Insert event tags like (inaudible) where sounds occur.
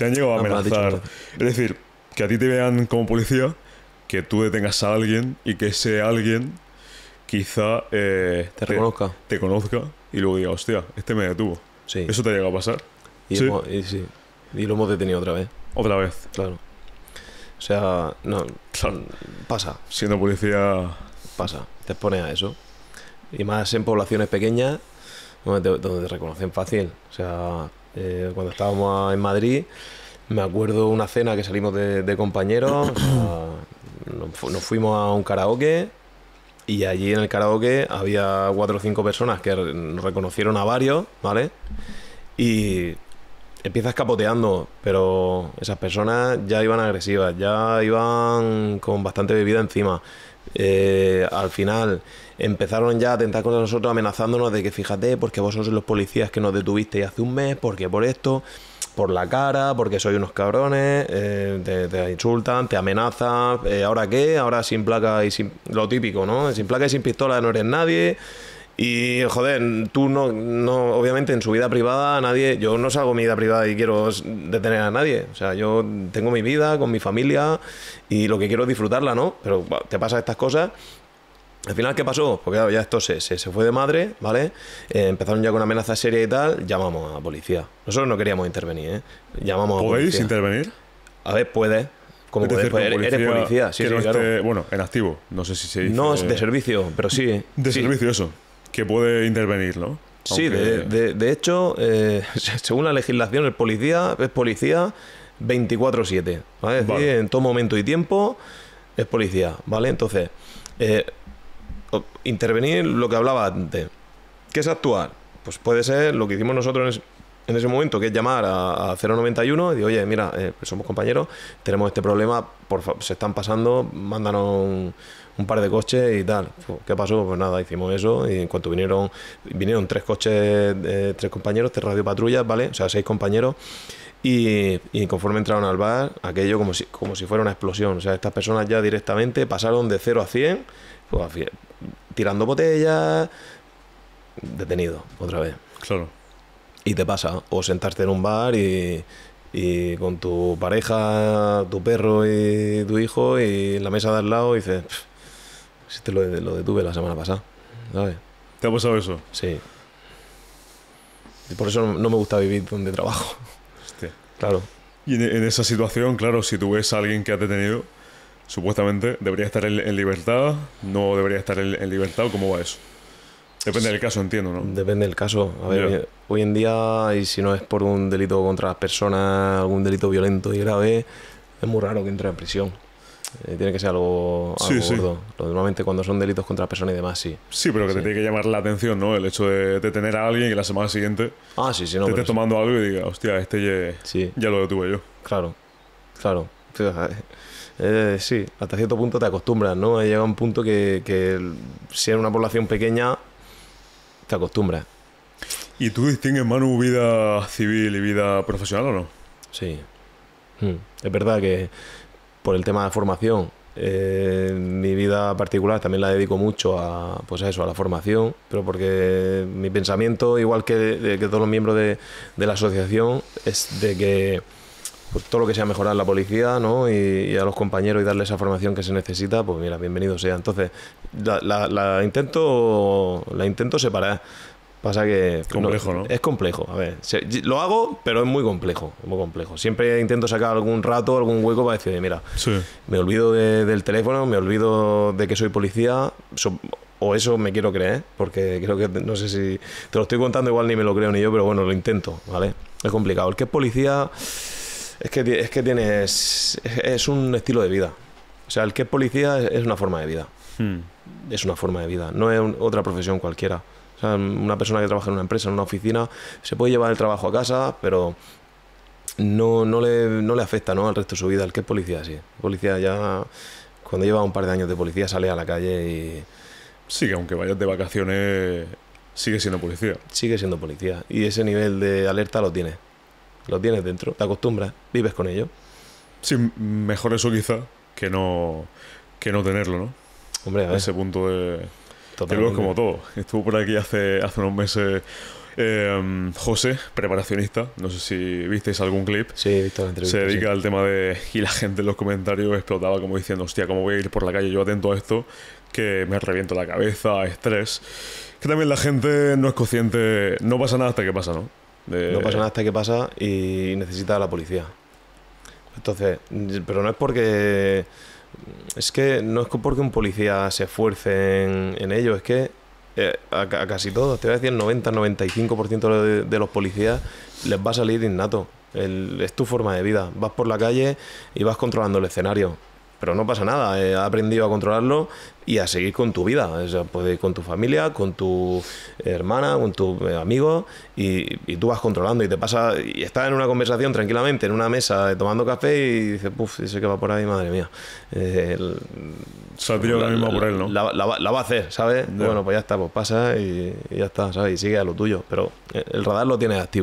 Te han llegado a ah, amenazar. es decir, que a ti te vean como policía, que tú detengas a alguien y que ese alguien quizá eh, te, reconozca. Te, conozca y luego diga, hostia, este me detuvo. Sí. Eso te ha llegado a pasar. Y, ¿Sí? y, lo hemos detenido otra vez. Otra vez. Claro. O sea, no. Pasa. Siendo policía. Pasa. Te expones a eso. Y más en poblaciones pequeñas donde donde te reconocen fácil. O sea, eh, cuando estábamos en Madrid. Me acuerdo una cena que salimos de, compañeros, (clears throat) nos, fuimos a un karaoke y allí en el karaoke había cuatro o cinco personas que reconocieron a varios, ¿vale? Y empiezas capoteando, pero esas personas ya iban agresivas, ya iban con bastante bebida encima. Eh, al final empezaron ya a tentar contra nosotros amenazándonos de que fíjate, porque vos los policías que nos detuvisteis hace un mes, porque por esto, por la cara, porque sois unos cabrones, eh, te, insultan, te amenazan, eh, ahora qué, ahora sin placa y sin... lo típico, ¿no? Sin placa y sin pistola no eres nadie. Y joder, tú no, no, obviamente en su vida privada nadie, yo no salgo mi vida privada y quiero detener a nadie. O sea, yo tengo mi vida con mi familia y lo que quiero es disfrutarla, ¿no? Pero te pasan estas cosas al final, ¿qué pasó? Porque ya esto se, se, fue de madre, ¿vale? Eh, empezaron ya con amenaza serias y tal, llamamos a policía. Nosotros no queríamos intervenir, ¿eh? Llamamos a ¿Podéis intervenir? A ver, puede Como puedes, policía pues eres policía, sí, sí claro. Bueno, en activo, no sé si se dice... No, es de servicio, pero sí. De servicio, eso que puede intervenir, ¿no? Sí, de, hecho, eh, (laughs) según la legislación, el policía es policía 24-7, Es decir, en todo momento y tiempo es policía, ¿vale? Entonces, eh, intervenir lo que hablaba antes. ¿Qué es actuar? Pues puede ser lo que hicimos nosotros en en ese momento, que es llamar a, a 091 y digo, oye, mira, eh, somos compañeros, tenemos este problema, por se están pasando, mándanos un, par de coches y tal. ¿Qué pasó? Pues nada, hicimos eso y en cuanto vinieron, vinieron tres coches, tres compañeros, de radio patrulla, ¿vale? O sea, seis compañeros. Y, conforme entraron al bar, aquello como si, como si fuera una explosión. O sea, estas personas ya directamente pasaron de 0 a 100, pues, tirando botellas, detenido otra vez. Claro y te pasa. O sentarte en un bar y, con tu pareja, tu perro y tu hijo y la mesa de al lado y dices, si pues te este lo, lo, detuve la semana pasada, ¿Te ha pasado eso? Sí. Y por eso no me gusta vivir donde trabajo. Hostia. Claro. Y en, esa situación, claro, si tú ves a alguien que ha detenido, supuestamente debería estar en, libertad, no debería estar en libertad, ¿cómo va eso? Depende del caso, entiendo, ¿no? Depende del caso. A ver, hoy en día, y si no es por un delito contra las personas, algún delito violento y grave, es muy raro que entre en prisión. Eh, tiene que ser algo, algo gordo. Normalmente cuando son delitos contra personas y demás, sí. Sí, pero que te tiene que llamar la atención, ¿no? El hecho de, detener a alguien y la semana siguiente ah, sí, sí, no, te esté tomando algo y diga, hostia, este ya, lo detuve yo. Claro, claro. Eh, sí, hasta cierto punto te acostumbras, ¿no? Llega un punto que, si eres una población pequeña costumbre. ¿Y tú distingues, Manu, vida civil y vida profesional o no? Sí. Hmm. Es verdad que por el tema de formación, eh, mi vida particular también la dedico mucho a, pues eso, a la formación, pero porque mi pensamiento, igual que, todos los miembros de la asociación, es de que pues, todo lo que sea mejorar la policía ¿no? y, a los compañeros y darle esa formación que se necesita, pues mira, bienvenido sea. Entonces, la, intento, la intento separar. Pasa que... Es complejo, no, Es complejo, a ver. lo hago, pero es muy complejo, muy complejo. Siempre intento sacar algún rato, algún hueco para decir, mira, me olvido del teléfono, me olvido de que soy policía, o eso me quiero creer, porque creo que, no sé si... Te lo estoy contando igual ni me lo creo ni yo, pero bueno, lo intento, ¿vale? Es complicado. El que es policía... Es que, es que tienes. Es, un estilo de vida. O sea, el que es policía es, una forma de vida. Hmm. Es una forma de vida. No es otra profesión cualquiera. O sea, una persona que trabaja en una empresa, en una oficina, se puede llevar el trabajo a casa, pero no, le, afecta ¿no? al resto de su vida. El que es policía, sí. policía ya, cuando lleva un par de años de policía, sale a la calle y... Sí, aunque vayas de vacaciones, sigue siendo policía. Sigue siendo policía. Y ese nivel de alerta lo tiene lo tienes dentro, te acostumbras, vives con ello. Sí, mejor eso quizá que no, que no tenerlo, ¿no? Hombre, a Ese punto de... Totalmente. Creo es como todo. Estuvo por aquí hace, hace unos meses em, José, preparacionista, no sé si visteis algún clip. Sí, he visto la entrevista. Se dedica al tema de. Y la gente en los comentarios explotaba como diciendo: Hostia, ¿cómo voy a ir por la calle yo atento a esto? Que me reviento la cabeza, estrés. Que también la gente no es consciente, no pasa nada hasta que pasa, ¿no? No pasa nada hasta que pasa y necesita a la policía. Entonces, pero no es porque. Es que no es porque un policía se esfuerce en, ello, es que eh, a, casi todos, te voy a decir, el 90-95% de, de los policías les va a salir innato. es tu forma de vida. Vas por la calle y vas controlando el escenario. Pero no pasa nada, eh, ha aprendido a controlarlo y a seguir con tu vida, Puedes ir con tu familia, con tu hermana, con tus eh, amigo y, tú vas controlando y te pasa, y estás en una conversación tranquilamente, en una mesa, eh, tomando café y dices, puff, ese que va por ahí, madre mía. Eh, Saldría la, misma por él, ¿no? La, va a hacer, ¿sabes? Bueno, pues ya está, pues pasa y, ya está, ¿sabes? Y sigue a lo tuyo, pero el radar lo tienes activo.